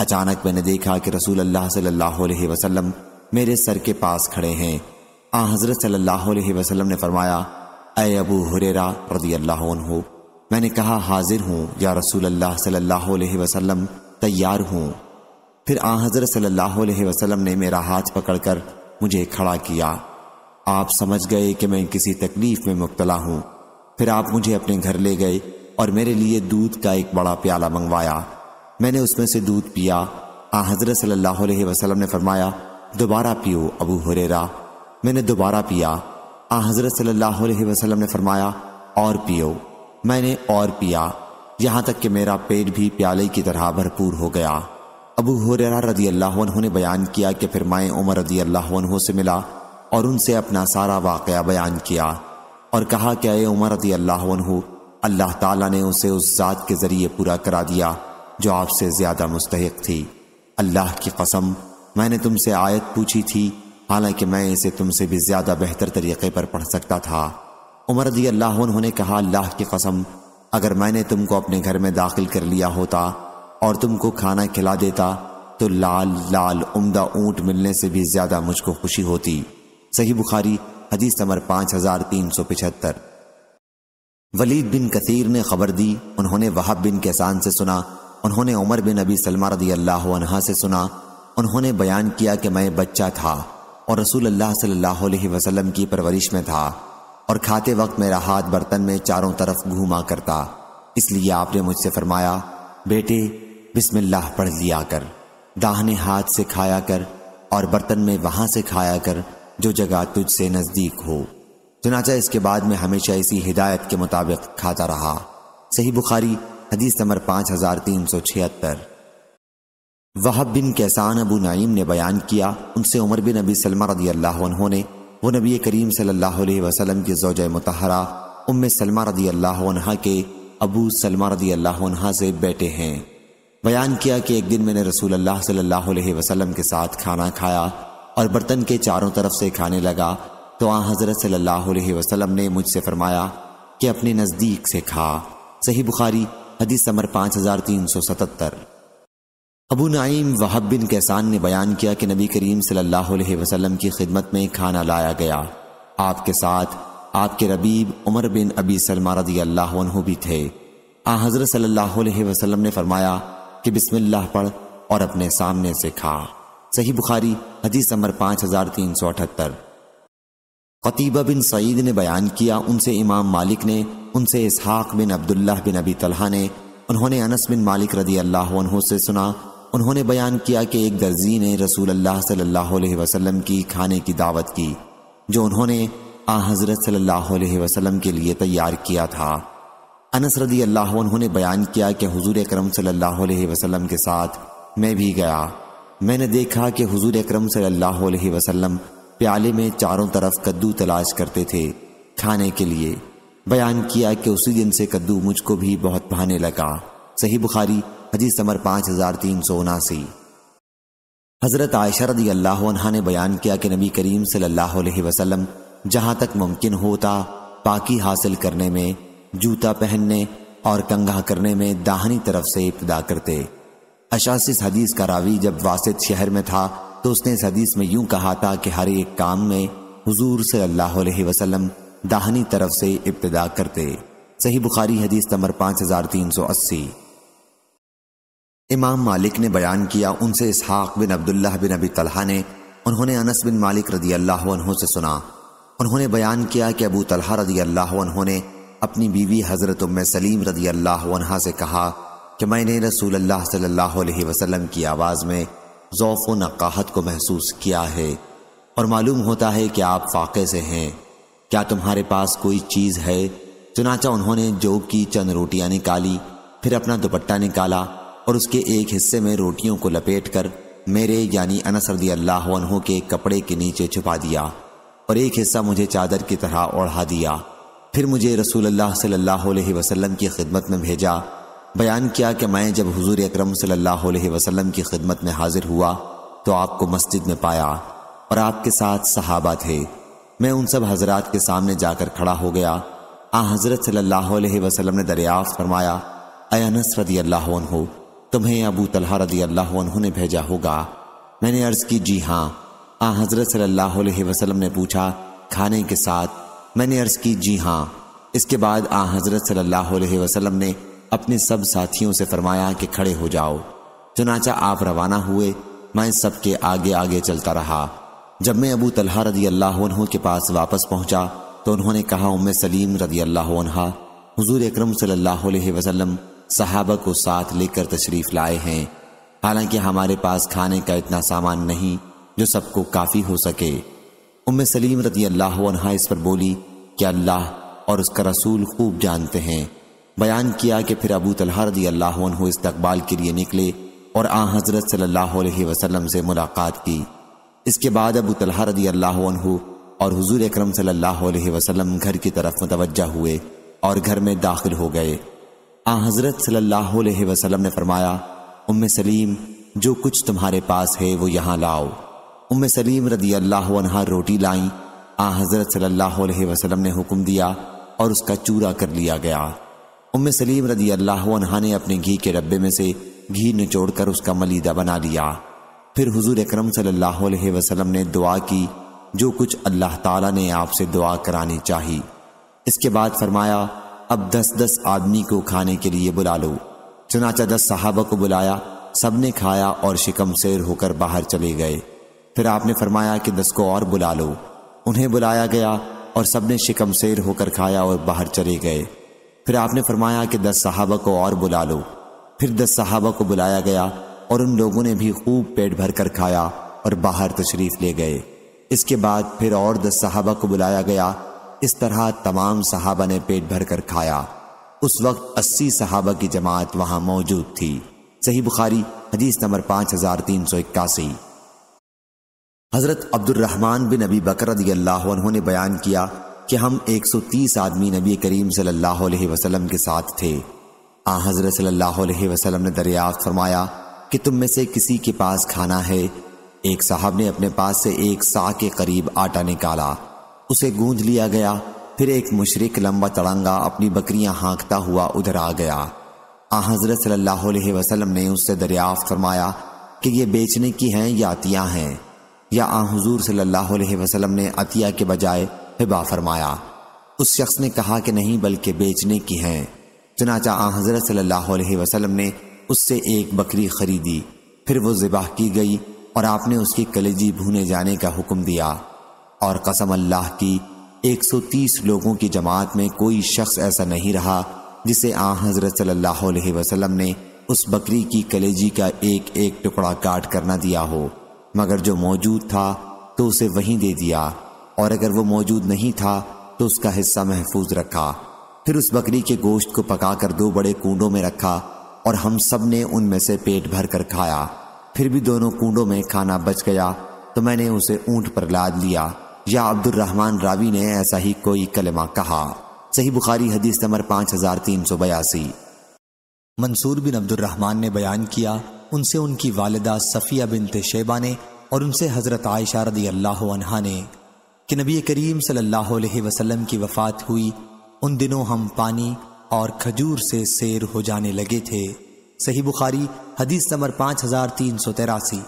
Speaker 1: अचानक मैंने देखा कि रसूल अल्लाह सल्लल्लाहु अलैहि वसल्लम मेरे सर के पास खड़े हैं आ हज़रत सल्लल्लाहु अलैहि वसल्लम ने फरमाया अय अबू हुरेरा रदी अल्लाह हो मैंने कहा हाजिर हूँ या रसूल अल्लाह सल्लल्लाहु अलैहि वसल्लम तैयार हूँ फिर आ हज़रत सल्लल्लाहु अलैहि वसल्लम ने मेरा हाथ पकड़कर मुझे खड़ा किया आप समझ गए कि मैं किसी तकलीफ़ में मुबतला हूँ फिर आप मुझे अपने घर ले गए और मेरे लिए दूध का एक बड़ा प्याला मंगवाया मैंने उसमें से दूध पिया आ हजरत सल्लल्लाहु अलैहि वसल्लम ने फरमाया दोबारा पियो अबू हुरेरा मैंने दोबारा पिया आ हजरत सल्लल्लाहु अलैहि वसल्लम ने फरमाया और पियो मैंने और पिया यहाँ तक कि मेरा पेट भी प्याले की तरह भरपूर हो गया अबू हुरेरा रदी अल्लाह ने बयान किया कि फिर मैं उमर रदी अल्लाह से मिला और उनसे अपना सारा वाक़ बयान किया और कहा कि अय उमर रदी अल्लाह अल्लाह ताला ने उसे उस ज़ात के ज़रिए पूरा करा दिया जो आपसे ज़्यादा मुस्तक थी अल्लाह की कसम मैंने तुमसे आयत पूछी थी हालांकि मैं इसे तुमसे भी ज़्यादा बेहतर तरीके पर पढ़ सकता था उमर रजी अल्लाह उन्होंने कहा अल्लाह की कसम अगर मैंने तुमको अपने घर में दाखिल कर लिया होता और तुमको खाना खिला देता तो लाल लाल उमदा ऊंट मिलने से भी ज़्यादा मुझको खुशी होती सही बुखारी हदीस नंबर पाँच हज़ार तीन सौ पिछहत्तर वलीद बिन कसीर ने खबर दी उन्होंने वहाब बिन कैसान से सुना उन्होंने उमर बिन अबी सलमा रदी अल्लाह अनहा से सुना उन्होंने बयान किया कि मैं बच्चा था और रसूल अल्लाह सल्लल्लाहु अलैहि वसल्लम की परवरिश में था और खाते वक्त मेरा हाथ बर्तन में चारों तरफ घूमा करता इसलिए आपने मुझसे फरमाया बेटे बिस्मिल्लाह पढ़ लिया कर दाहने हाथ से खाया कर और बर्तन में वहां से खाया कर जो जगह तुझसे नज़दीक हो चुनाचा इसके बाद में हमेशा इसी हिदायत के मुताबिक खाता रहा सही बुखारी हदीस नंबर पाँच हजार तीन सौ छिहत्तर वहब बिन कैसान अबू नाइम ने बयान किया उनसे उमर बिन नबी सलमा रदी अल्लाह ने वो नबी करीम सल्लल्लाहु अलैहि वसल्लम की जोज मतहरा उम सलमा रदी अल्लाह के अबू सलमा रदी अल्लाह से बैठे हैं बयान किया कि एक दिन मैंने रसूल अल्लाह सल्लल्लाहु अलैहि वसल्लम के साथ खाना खाया और बर्तन के चारों तरफ से खाने लगा तो आ हज़रत सल्लल्लाहु अलैहि वसल्लम ने मुझसे फरमाया कि अपने नज़दीक से खा सही बुखारी हदीस समर पाँच हज़ार तीन सौ सतहत्तर अबू नाइम वहब बिन कैसान ने बयान किया कि नबी करीम सल्लल्लाहु अलैहि वसल्लम की खिदमत में खाना लाया गया आपके साथ आपके रबीब उमर बिन अबी सलमा रदी अल्लाह भी थे आ हज़रत सल्लल्लाहु अलैहि वसल्लम ने फरमाया कि बिस्मिल्लाह पढ़ और अपने सामने से खा सही बुखारी हदीस नंबर पाँच हज़ार तीन सौ अठहत्तर कतीबा बिन सईद ने बयान किया उनसे इमाम मालिक ने उनसे इसहाक बिन अब्दुल्ला बिन अबी तलहा ने उन्होंने अनस बिन मालिक रदी अल्लाह से सुना उन्होंने बयान किया कि एक दर्जी ने रसूल अल्लाह सल्लल्लाहु अलैहि वसल्लम की खाने की दावत की जो उन्होंने आ हज़रत सल्लल्लाहु अलैहि वसल्लम के लिए तैयार किया था अनस रदी अल्लाह ने बयान किया कि हुजूर अकरम सल्लल्लाहु अलैहि वसल्लम के साथ मैं भी गया मैंने देखा कि हुजूर अकरम सल्लल्लाहु अलैहि वसल्लम प्याले में चारों तरफ कद्दू तलाश करते थे खाने के लिए बयान किया कि उसी दिन से कद्दू मुझको भी बहुत भाने लगा सही बुखारी हजी समर पाँच हज़ार तीन सौ उनासी हज़रत आयशा रदी अल्लाह ने बयान किया कि नबी करीम सल्लाम अलैहि जहाँ तक मुमकिन होता पाकि हासिल करने में जूता पहनने और कंगा करने में दाहनी तरफ से इब्तदा करते अशासिस हदीस का रावी जब वासित शहर में था तो उसने इस हदीस में यूं कहा था कि हर एक काम में हुजूर सल्लल्लाहु अलैहि वसल्लम दाहनी तरफ से इब्तदा करते सही बुखारी हदीस नंबर पांच हजार तीन सौ अस्सी इमाम मालिक ने बयान किया उनसे इसहाक बिन अब्दुल्ला बिन अबी तलहा ने उन्होंने अनस बिन मालिक रदी अल्लाह से सुना उन्होंने बयान किया कि अबू तलहा रदी अल्लाह ने अपनी बीवी हज़रत उम्म सलीम रदी अल्लाह से कहा कि मैंने रसूल अल्लाह सल्लल्लाहु अलैहि वसल्लम की आवाज़ में ज़ौफ़ व नक़ाहत को महसूस किया है और मालूम होता है कि आप फाके से हैं क्या तुम्हारे पास कोई चीज़ है चुनाचा उन्होंने जोग की चंद रोटियाँ निकाली फिर अपना दुपट्टा निकाला और उसके एक हिस्से में रोटियों को लपेट कर मेरे यानी अनसरदी अल्लाह के कपड़े के नीचे छुपा दिया और एक हिस्सा मुझे चादर की तरह ओढ़ा दिया फिर मुझे रसूल अल्लाह सल्लल्लाहु अलैहि वसल्लम की खिदमत में भेजा बयान किया कि मैं जब हुजूर अकरम सल्लल्लाहु अलैहि वसल्लम की खिदमत में हाजिर हुआ तो आपको मस्जिद में पाया और आपके साथ सहाबा थे मैं उन सब हजरात के सामने जाकर खड़ा हो गया आ हजरत सल्लल्लाहु अलैहि वसल्लम ने दरियाफ्त फरमाया अनस रदी अल्लाह तुम्हें अबू तलहा रदी अल्लाह ने भेजा होगा मैंने अर्ज़ की जी हाँ आ हजरत सल्लल्लाहु अलैहि वसल्लम ने पूछा खाने के साथ मैंने अर्ज़ की जी हाँ इसके बाद आ हजरत सल्लल्लाहु वसलम ने अपने सब साथियों से फरमाया कि खड़े हो जाओ चुनाचा आप रवाना हुए मैं सबके आगे आगे चलता रहा जब मैं अबू तलहा रदी अल्लाह के पास वापस पहुंचा तो उन्होंने कहा उम सलीम रदी अल्लाह हजूर अक्रम सल्लाम सहाबा को साथ लेकर तशरीफ़ लाए हैं हालांकि हमारे पास खाने का इतना सामान नहीं जो सबको काफ़ी हो सके उम सलीम रदी अल्लाह इस पर बोली कि अल्लाह और उसका रसूल खूब जानते हैं बयान किया कि फिर अबू तलहा रजी अल्लाह इस्तकबाल के लिए निकले और आ हज़रत सल्लल्लाहु अलैहि वसल्लम से मुलाकात की इसके बाद अबू तलहा रजी अल्लाह और हुजूर अकरम सल्लल्लाहु अलैहि वसल्लम घर की तरफ मुतवजा हुए और घर में दाखिल हो गए आ हज़रत सल्लल्लाहु अलैहि वसल्लम ने फरमाया उम सलीम जो कुछ तुम्हारे पास है वो यहाँ लाओ उम सलीम रदी अल्लाह रोटी लाई आ हज़रत सल्लल्लाहु वसलम ने हुक्म दिया और उसका चूरा कर लिया गया उम्म सलीम रदी अल्लाह ने अपने घी के डब्बे में से घी निचोड़ कर उसका मलिदा बना लिया फिर हुजूर अकरम सल्लल्लाहु अलैहि वसल्लम ने दुआ की जो कुछ अल्लाह ताला ने आपसे दुआ करानी चाही इसके बाद फरमाया अब दस दस आदमी को खाने के लिए बुला लो चनाचा दस साहबा को बुलाया सब ने खाया और शिकम शेर होकर बाहर चले गए फिर आपने फरमाया कि दस को और बुला लो उन्हें बुलाया गया और सब ने शिकम शेर होकर खाया और बाहर चले गए फिर आपने फरमाया कि दस सहाबा को और बुला लो फिर दस सहाबा को बुलाया गया और उन लोगों ने भी खूब पेट भर कर खाया और बाहर तशरीफ ले गए इसके बाद फिर और दस सहाबा को बुलाया गया इस तरह तमाम सहाबा ने पेट भर कर खाया उस वक्त अस्सी सहाबा की जमात वहां मौजूद थी सही बुखारी हदीस नंबर पांच हजार तीन सौ इक्यासी हज़रत अब्दुलरहमान बिन अबी बकर बयान किया कि हम 130 आदमी नबी करीम सल्लल्लाहु अलैहि वसल्लम के साथ थे आ हजरत सल्लल्लाहु अलैहि वसल्लम ने दरियाफ फरमाया कि तुम में से किसी के पास खाना है एक साहब ने अपने पास से एक सा के करीब आटा निकाला उसे गूंज लिया गया फिर एक मुशरक लंबा तड़ंगा अपनी बकरियां हाँकता हुआ उधर आ गया आ हजरत सल्लल्लाहु अलैहि वसल्लम ने उससे दरियाफ फरमाया कि ये बेचने की हैं या अतिया हैं या आ हजूर सल्लल्लाहु अलैहि वसल्लम ने अतिया के बजाय हिबा फरमाया उस शख्स ने कहा कि नहीं बल्कि बेचने की हैं चनाचा आ हज़रत सल्लाम ने उससे एक बकरी खरीदी फिर वो ज़िबाह की गई और आपने उसकी कलेजी भूने जाने का हुक्म दिया और कसम अल्लाह की 130 लोगों की जमात में कोई शख्स ऐसा नहीं रहा जिसे आ हज़रत सल्लाम ने उस बकरी की कलेजी का एक एक टुकड़ा काट करना दिया हो मगर जो मौजूद था तो उसे वहीं दे दिया और अगर वो मौजूद नहीं था तो उसका हिस्सा महफूज रखा फिर उस बकरी के गोश्त को पकाकर दो बड़े कुंडों में रखा और हम सब ने उनमें से पेट भर कर खाया फिर भी दोनों कुंडों में खाना बच गया तो मैंने उसे ऊंट पर लाद लिया या अब्दुल रहमान रावी ने ऐसा ही कोई कलमा कहा सही बुखारी हदीस नंबर पाँच हजार तीन सौ बयासी मंसूर बिन अब्दुलरहमान ने बयान किया उनसे उनकी वालदा सफ़िया बिन तेबा ने और उनसे हज़रत आयशा रदी अल्लाह ने कि नबी करीम सल्लल्लाहु अलैहि वसल्लम की वफ़ात हुई उन दिनों हम पानी और खजूर से सैर हो जाने लगे थे सही बुखारी हदीस नंबर पाँच हज़ार तीन सौ तेरासी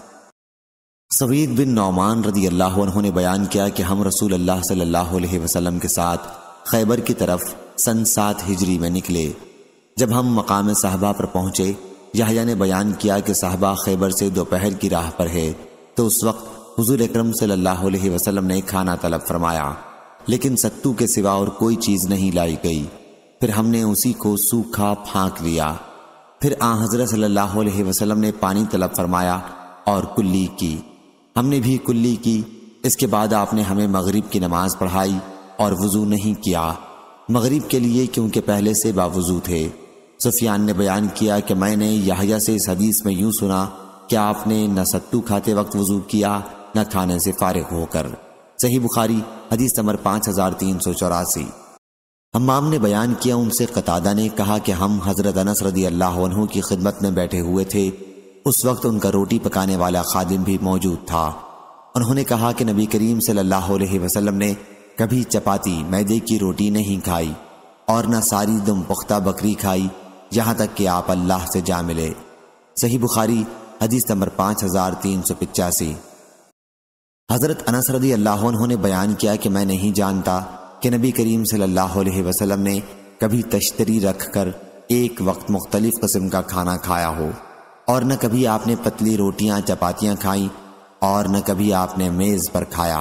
Speaker 1: सवीद बिन नौमान रदी अल्लाह उन्होंने बयान किया कि हम रसूल अल्लाह सल्लल्लाहु अलैहि वसल्लम के साथ खैबर की तरफ सन सात हिजरी में निकले जब हम मकाम साहबा पर पहुंचे यहया ने बयान किया कि साहबा खैबर से दोपहर की राह पर है तो उस वक्त हुजूर अकरम सल्लल्लाहु अलैहि वसल्लम ने खाना तलब फरमाया लेकिन सत्तू के सिवा और कोई चीज़ नहीं लाई गई फिर हमने उसी को सूखा फांक लिया फिर आ हजरत सल्लल्लाहु अलैहि वसल्लम ने पानी तलब फरमाया और कुल्ली की हमने भी कुल्ली की इसके बाद आपने हमें मगरिब की नमाज पढ़ाई और वज़ू नहीं किया मगरिब के लिए क्योंकि पहले से बावजू थे सुफियान ने बयान किया कि मैंने यहाया से इस हदीस में यूं सुना कि आपने न सत्तू खाते वक्त वज़ू किया न खाने से फारिग होकर सही बुखारी हदीस नंबर पाँच हज़ार तीन सौ चौरासी हमाम ने बयान किया उनसे कतादा ने कहा कि हम हज़रत अनस रदी अल्लाह की खिदमत में बैठे हुए थे उस वक्त उनका रोटी पकाने वाला खादिम भी मौजूद था उन्होंने कहा कि नबी करीम सल्लाम ने कभी चपाती मैदे की रोटी नहीं खाई और न सारी दम पुख्ता बकरी खाई यहां तक कि आप अल्लाह से जा मिले सही बुखारी हदीस नंबर पाँच हज़ार तीन सौ पिचासी हज़रत अनस रदी अल्लाह ने बयान किया कि मैं नहीं जानता कि नबी करीम सल्लल्लाहु अलैहि वसल्लम ने कभी तश्तरी रख कर एक वक्त मुख्तलिफ कस्म का खाना खाया हो और न कभी आपने पतली रोटियां चपातियां खाई और न कभी आपने मेज़ पर खाया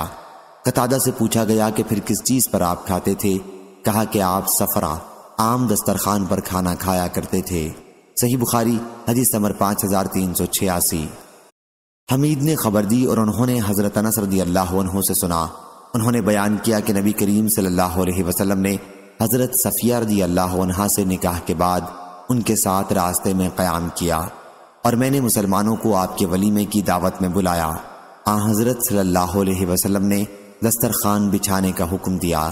Speaker 1: कतादा से पूछा गया कि फिर किस चीज़ पर आप खाते थे कहा कि आप सफ़रा आम दस्तरखान पर खाना खाया करते थे सही बुखारी हदीस नंबर पाँच हज़ार तीन सौ छियासी हमीद ने खबर दी और उन्होंने हज़रत अनस रदी अल्लाह से सुना उन्होंने बयान किया कि नबी करीम सल्लल्लाहु अलैहि वसल्लम ने हज़रत सफ़िया रदी अल्लाह से निकाह के बाद उनके साथ रास्ते में क़याम किया और मैंने मुसलमानों को आपके वलीमे की दावत में बुलाया आ हाँ, हज़रत सल्लल्लाहु अलैहि वसल्लम ने दस्तरखान बिछाने का हुक्म दिया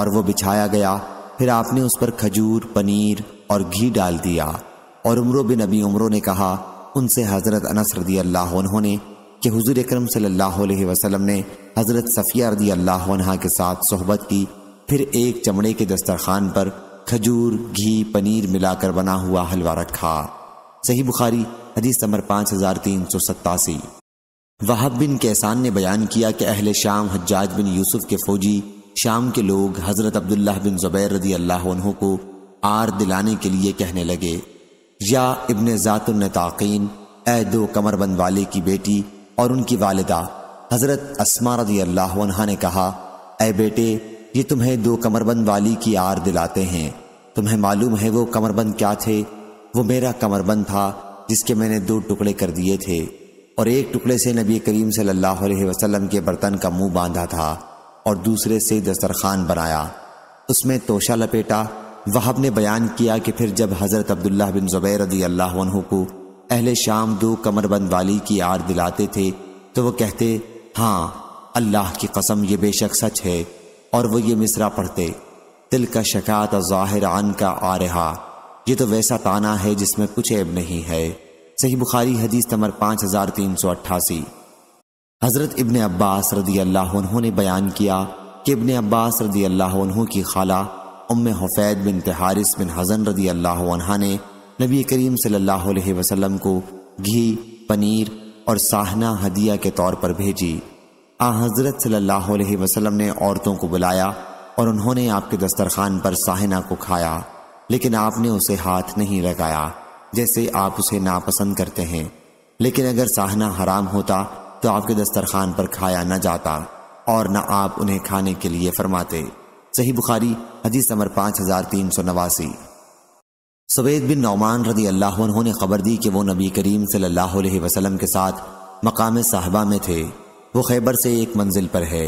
Speaker 1: और वो बिछाया गया फिर आपने उस पर खजूर पनीर और घी डाल दिया और उम्र बिन अबी उम्रों ने कहा उनसे हज़रत अनस रदी अल्लाह उन्होंने कि हजूर अकरम सल्लल्लाहु ने हज़रत सफ़िया रदी अल्लाह के साथ सहबत की फिर एक चमड़े के दस्तरखान पर खजूर घी पनीर मिलाकर बना हुआ हलवा रखा सही बुखारी हदीस नंबर पाँच हज़ार तीन सौ सत्तासी वहाब बिन कैसान ने बयान किया कि अहल शाम हजाज बिन यूसुफ के फौजी शाम के लोग हज़रत अब्दुल्ला बिन ज़ुबैर रदी अल्लाह को आर दिलाने के लिए कहने लगे या इबन ज़ातुल ताकीन ए दो कमरबंद वाले की बेटी और उनकी वालदा हज़रत असमा अल्लाह ने कहा ए बेटे ये तुम्हें दो कमरबंद वाली की आर दिलाते हैं तुम्हें मालूम है वो कमरबंद क्या थे वो मेरा कमरबंद था जिसके मैंने दो टुकड़े कर दिए थे और एक टुकड़े से नबी करीम सल्लल्लाहु अलैहि वसल्लम के बर्तन का मुंह बांधा था और दूसरे से दस्तरखान बनाया उसमें तोशा लपेटा वहाब ने बयान किया कि फिर जब हज़रत अब्दुल्ला बिन ज़ुबैर रदी अल्लाह को अहले शाम दो कमरबंद वाली की आर दिलाते थे तो वो कहते हाँ अल्लाह की कसम ये बेशक सच है और वो ये मिसरा पढ़ते दिल का शकात ज़ाहिर आन का आ रहा ये तो वैसा ताना है जिसमें कुछ ऐब नहीं है सही बुखारी हदीस नंबर पाँच हज़ार तीन सौ अट्ठासी हज़रत इबन अब्बास रदी अल्लाह ने बयान किया कि इबन अब्बास रदी अल्लाह की खाला उम हफैद बिन तहारिस बिन हजन रदी अल्लाह ने नबी करीम सल्लल्लाहु अलैहि वसल्लम को घी पनीर और साहना हदिया के तौर पर भेजी आ हज़रत सल्लल्लाहु अलैहि वसल्लम ने औरतों को बुलाया और उन्होंने आपके दस्तरखान पर साहना को खाया लेकिन आपने उसे हाथ नहीं लगाया जैसे आप उसे नापसंद करते हैं लेकिन अगर साहना हराम होता तो आपके दस्तरखान पर खाया न जाता और न आप उन्हें खाने के लिए फरमाते सही बुखारी हजी समर पाँच हज़ार तीन सौ नवासी सवैद बिन नौमान रदी अल्लाह ने खबर दी कि वो नबी करीम सल्लल्लाहु अलैहि वसल्लम के साथ मकाम साहबा में थे वो खैबर से एक मंजिल पर है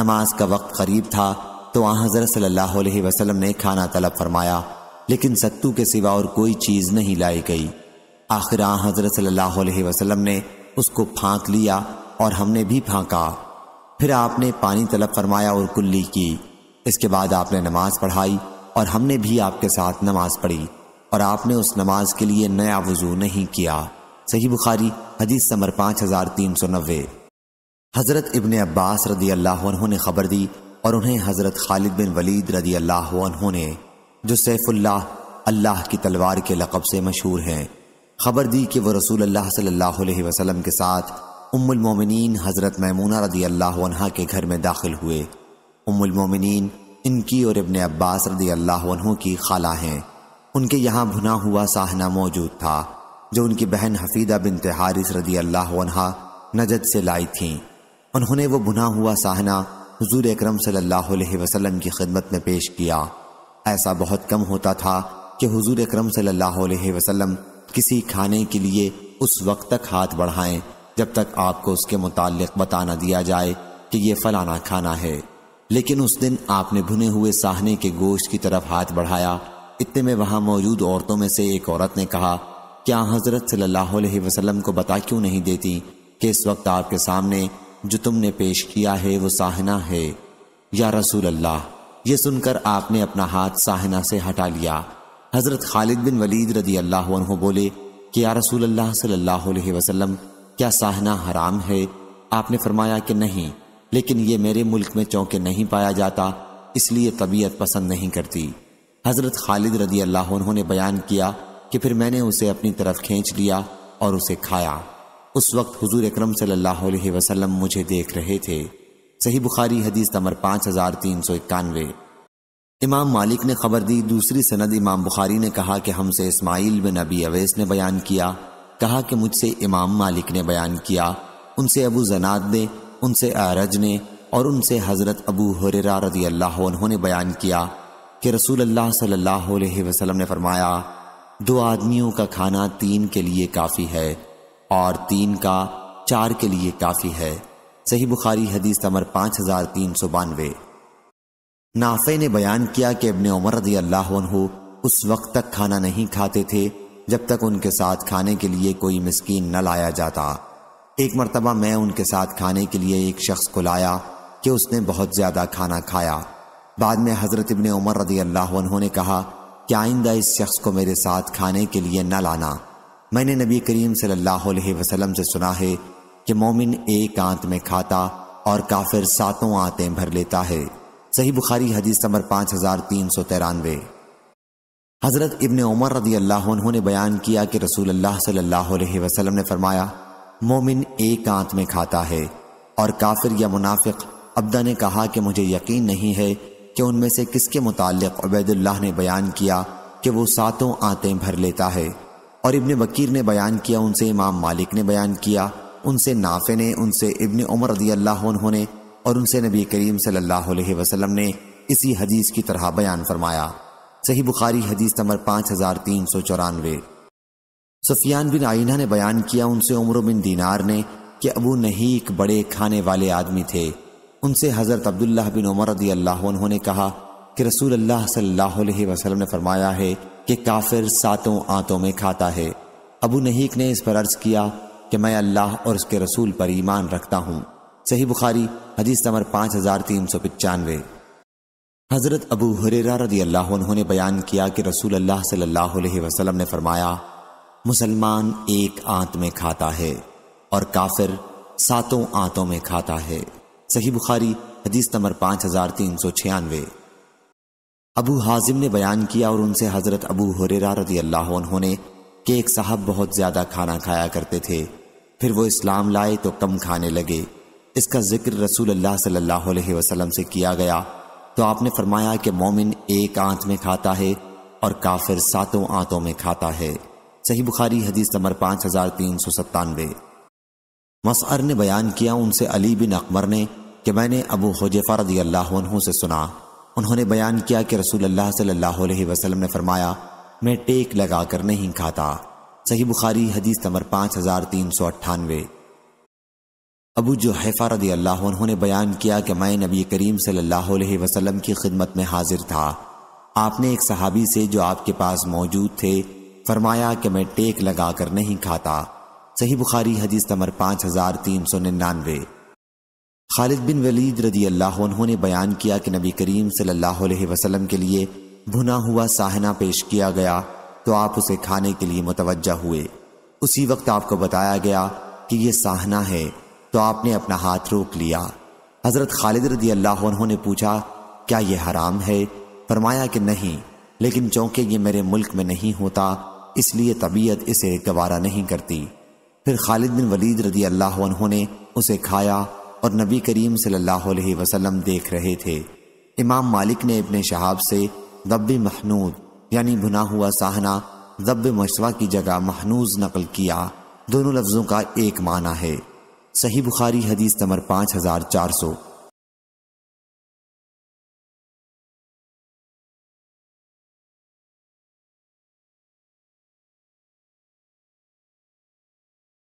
Speaker 1: नमाज का वक्त करीब था तो आ हज़रत सल्ह अलैहि वसल्लम ने खाना तलब फरमाया लेकिन सत्तू के सिवा और कोई चीज़ नहीं लाई गई आखिर आ हज़रत सल्लल्लाहु अलैहि वसल्लम ने उसको फांक लिया और हमने भी फाँका फिर आपने पानी तलब फरमाया और कुल्ली की इसके बाद आपने नमाज पढ़ाई और हमने भी आपके साथ नमाज पढ़ी और आपने उस नमाज के लिए नया वजू नहीं किया सही बुखारी हदीस समर पाँच हज़ार तीन सौ नब्बे हज़रत इबन अब्बास रदी अल्लाह ने खबर दी और उन्हें हज़रत खालिद बिन वलीद रदी अल्लाह ने जो सैफुल्लाह अल्लाह की तलवार के लकब से मशहूर हैं खबर दी कि वह रसूल अल्लाह सल्लल्लाहु अलैहि वसल्लम के साथ उम्मुल मोमिनीन हज़रत मैमूना रदी अल्लाह के घर में दाखिल हुए उमुलमोमिन इनकी और इबन अब्बास रदी अल्लाह की खाला हैं उनके यहाँ भुना हुआ साहना मौजूद था जो उनकी बहन हफीदा बिन तिहारिस रदी अल्लाह नजद से लाई थीं उन्होंने वो भुना हुआ साहना हजूर अक्रम सल्लल्लाहु अलैहि वसल्लम की खिदमत में पेश किया ऐसा बहुत कम होता था कि हजूर अक्रम सल्लल्लाहु अलैहि वसल्लम किसी खाने के लिए उस वक्त तक हाथ बढ़ाएं जब तक आपको उसके मुतालिक बताना दिया जाए कि ये फलाना खाना है लेकिन उस दिन आपने भुने हुए साहने के गोश्त की तरफ हाथ बढ़ाया इतने में वहां मौजूद औरतों में से एक औरत ने कहा क्या हजरत सल्लल्लाहु अलैहि वसल्लम को बता क्यों नहीं देती कि इस वक्त आपके सामने जो तुमने पेश किया है वो साहना है या रसूल अल्लाह ये सुनकर आपने अपना हाथ साहना से हटा लिया हजरत खालिद बिन वलीद रदी अल्लाह बोले कि या रसूल अल्लाह सल्लल्लाहु अलैहि क्या साहना हराम है आपने फरमाया कि नहीं लेकिन ये मेरे मुल्क में चौंके नहीं पाया जाता इसलिए तबीयत पसंद नहीं करती हज़रत खालिद रदी अल्लाह उन्होंने बयान किया कि फिर मैंने उसे अपनी तरफ खींच लिया और उसे खाया उस वक्त हुजूर अकरम सल्लल्लाहु अलैहि वसल्लम मुझे देख रहे थे सही बुखारी हदीस नंबर पाँच हज़ार तीन सौ इक्यानवे इमाम मालिक ने खबर दी दूसरी सनद इमाम बुखारी ने कहा कि हमसे इस्माइल बिन नबी अवैस ने बयान किया कहा कि मुझसे इमाम मालिक ने बयान किया उनसे अबू जनाद ने उनसे आरज ने और उनसे हज़रत अबू हुररा रजी अल्लाह ने बयान किया कि रसूल अल्लाह सल्लल्लाहु अलैहि वसल्लम ने फरमाया दो आदमियों का खाना तीन के लिए काफ़ी है और तीन का चार के लिए काफ़ी है सही बुखारी हदीस नंबर पाँच हज़ार तीन सौ बानवे नाफे ने बयान किया कि अबन उमर रजी अल्लाह उस वक्त तक खाना नहीं खाते थे जब तक उनके साथ खाने के लिए कोई मस्किन न लाया जाता एक मरतबा मैं उनके साथ खाने के लिए एक शख्स को लाया कि उसने बहुत ज़्यादा खाना खाया बाद में हज़रत इबन उमर रदी अल्लाह ने कहा कि आइंदा इस शख्स को मेरे साथ खाने के लिए न लाना मैंने नबी करीम सल्लल्लाहु अलैहि वसल्लम से सुना है कि मोमिन एक आंत में खाता और काफिर सातों आंतें भर लेता है सही बुखारी हदीस नंबर पाँच हज़ार तीन सौ तिरानवे हज़रत इबन उमर रदी अल्लाह ने बयान किया कि रसूल अल्लाह ने फरमाया मोमिन एक आंत में खाता है और काफिर या मुनाफिक अब्दा ने कहा कि मुझे यकीन नहीं है कि उनमें से किसके मुतालिक अबैदुल्लाह ने बयान किया कि वो सातों आंतें भर लेता है और इब्ने वकीर ने बयान किया उनसे इमाम मालिक ने बयान किया उनसे नाफे ने उनसे इब्ने उमर रदी अल्लाह ने और उनसे नबी करीम सल्लल्लाहु अलैहि वसल्लम ने इसी हदीस की तरह बयान फरमाया सही बुखारी हदीस नंबर पाँच हज़ार तीन सौ चौरानवे सफियान बिन आइना ने बयान किया उनसे उम्र बिन दीनार ने कि अबू नहीक बड़े खाने वाले आदमी थे उनसे हज़रत अब्दुल्ला बिन उमर रदी अल्लाह उन्होंने कहा कि रसूल अल्लाह सल्लाम ने फरमाया है कि काफिर सातों आंतों में खाता है अबू नहीक ने इस पर अर्ज किया कि मैं अल्लाह और उसके रसूल पर ईमान रखता हूँ सही बुखारी हदीस नंबर पाँच हज़ार तीन सौ पचानवे हज़रत अबू हुरेरा रदी अल्लाह ने बयान किया कि रसूल अल्लाह सल्लल्लाहु वसलम ने फरमाया मुसलमान एक आंत में खाता है और काफिर सातों आंतों में खाता है सही बुखारी हदीस नंबर पाँच हजार तीन सौ छियानवे अबू हाजिम ने बयान किया और उनसे हजरत अबू हुरेरा रजी अल्लाह ने कि एक साहब बहुत ज़्यादा खाना खाया करते थे फिर वो इस्लाम लाए तो कम खाने लगे इसका जिक्र रसूल अल्लाह सल्लल्लाहु अलैहि वसल्लम से किया गया तो आपने फरमाया कि मोमिन एक आंत में खाता है और काफिर सातों आंतों में खाता है सही बुखारी हदीस नंबर पाँच हज़ार तीन सौ सत्तानवे मसअर ने बयान किया उनसे अली बिन अकबर ने कि मैंने अबू हजफ़ा रदी अल्लाह से सुना उन्होंने बयान किया कि रसूल अल्लाह सल्लल्लाहु अलैहि वसल्लम ने फरमाया मैं टेक लगा कर नहीं खाता सही बुखारी हदीस नंबर पाँच हज़ार तीन सौ अट्ठानवे अबू जोहैफ़ा रदी अल्लाह ने बयान किया कि मैं नबी करीम सल्लल्लाहु अलैहि वसल्लम की खिदमत में हाजिर था आपने एक सहाबी से जो आपके पास मौजूद थे फरमाया कि मैं टेक लगा कर नहीं खाता सही बुखारी हदीस नंबर पाँच हज़ार तीन सौ निन्यानवे खालिद बिन वलीद रदी अल्लाह उन्होंने बयान किया कि नबी करीम सल्लल्लाहु अलैहि वसल्लम के लिए भुना हुआ साहना पेश किया गया तो आप उसे खाने के लिए मुतवजा हुए उसी वक्त आपको बताया गया कि यह साहना है तो आपने अपना हाथ रोक लिया हज़रत खालिद रदी अल्लाह उन्होंने पूछा क्या यह हराम है फरमाया कि नहीं लेकिन चूँकि ये मेरे मुल्क में नहीं होता इसलिए तबीयत इसे गवारा नहीं करती फिर खालिद बिन वलीद रदी अल्लाह उन्होंने उसे खाया और नबी करीम सल्लल्लाहु अलैहि वसल्लम देख रहे थे इमाम मालिक ने अपने शहाब से दब महनूद यानी भुना हुआ साहना दब मशवा की जगह महनूज नकल किया दोनों लफ्ज़ों का एक माना है सही बुखारी हदीस नंबर पाँच हज़ार चार सौ